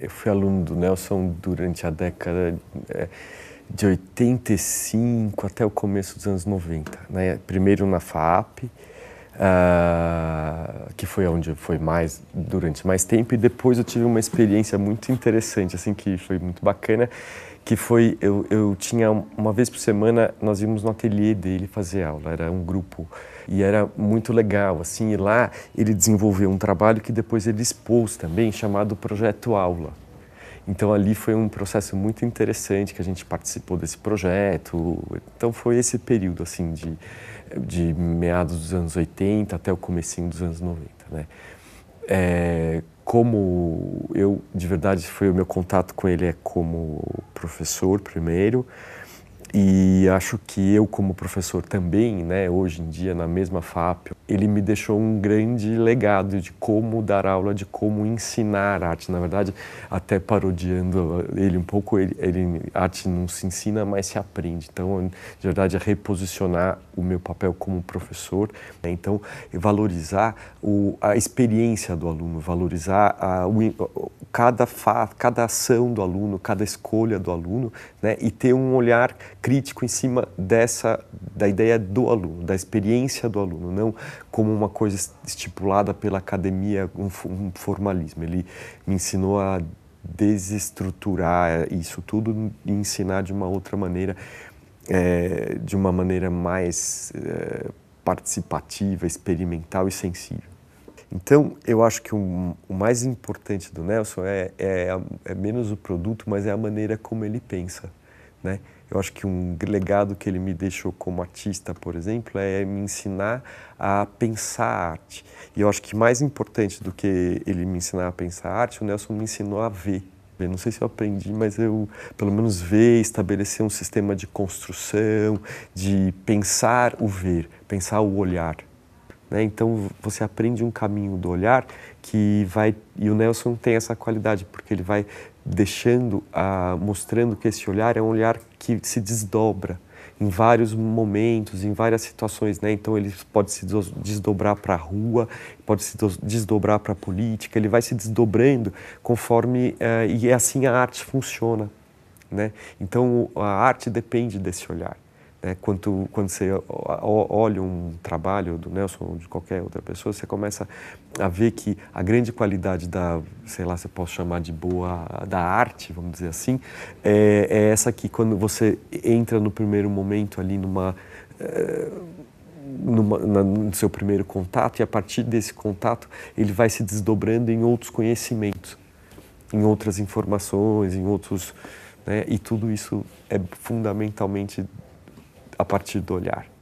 Eu fui aluno do Nelson durante a década é, de 85 até o começo dos anos 90. Né? Primeiro na FAP, uh, ah, que foi onde foi mais durante mais tempo, e depois eu tive uma experiência muito interessante, assim que foi muito bacana, que foi eu, eu tinha uma vez por semana nós íamos no ateliê dele fazer aula era um grupo e era muito legal assim e lá ele desenvolveu um trabalho que depois ele expôs também chamado projeto aula então ali foi um processo muito interessante que a gente participou desse projeto então foi esse período assim de de meados dos anos 80 até o comecinho dos anos 90 né é, como eu, de verdade, foi o meu contato com ele é como professor primeiro, e acho que eu, como professor também, né, hoje em dia, na mesma FAP, ele me deixou um grande legado de como dar aula, de como ensinar arte. Na verdade, até parodiando ele um pouco, ele, ele arte não se ensina, mas se aprende. Então, de verdade, é reposicionar o meu papel como professor. Né? Então, valorizar o, a experiência do aluno, valorizar a, o, cada, cada ação do aluno, cada escolha do aluno, né? e ter um olhar crítico em cima dessa da ideia do aluno, da experiência do aluno, não como uma coisa estipulada pela academia, um, um formalismo. Ele me ensinou a desestruturar isso tudo e ensinar de uma outra maneira, é, de uma maneira mais é, participativa, experimental e sensível. Então, eu acho que um, o mais importante do Nelson é, é, é, menos o produto, mas é a maneira como ele pensa. Né? Eu acho que um legado que ele me deixou como artista, por exemplo, é me ensinar a pensar a arte. E eu acho que mais importante do que ele me ensinar a pensar a arte, o Nelson me ensinou a ver. Eu não sei se eu aprendi, mas eu, pelo menos, ver, estabelecer um sistema de construção, de pensar o ver, pensar o olhar. Né? Então você aprende um caminho do olhar que vai. E o Nelson tem essa qualidade, porque ele vai deixando, a, mostrando que esse olhar é um olhar que se desdobra em vários momentos, em várias situações, né? Então ele pode se desdobrar para a rua, pode se desdobrar para a política, ele vai se desdobrando conforme uh, e é assim a arte funciona, né? Então a arte depende desse olhar. Né? Quando, quando você olha um trabalho do Nelson ou de qualquer outra pessoa, você começa a ver que a grande qualidade da, sei lá, se posso chamar de boa, da arte, vamos dizer assim, é, é essa que quando você entra no primeiro momento ali numa... É, numa, na, no seu primeiro contato, e a partir desse contato ele vai se desdobrando em outros conhecimentos, em outras informações, em outros. Né, e tudo isso é fundamentalmente a partir do olhar.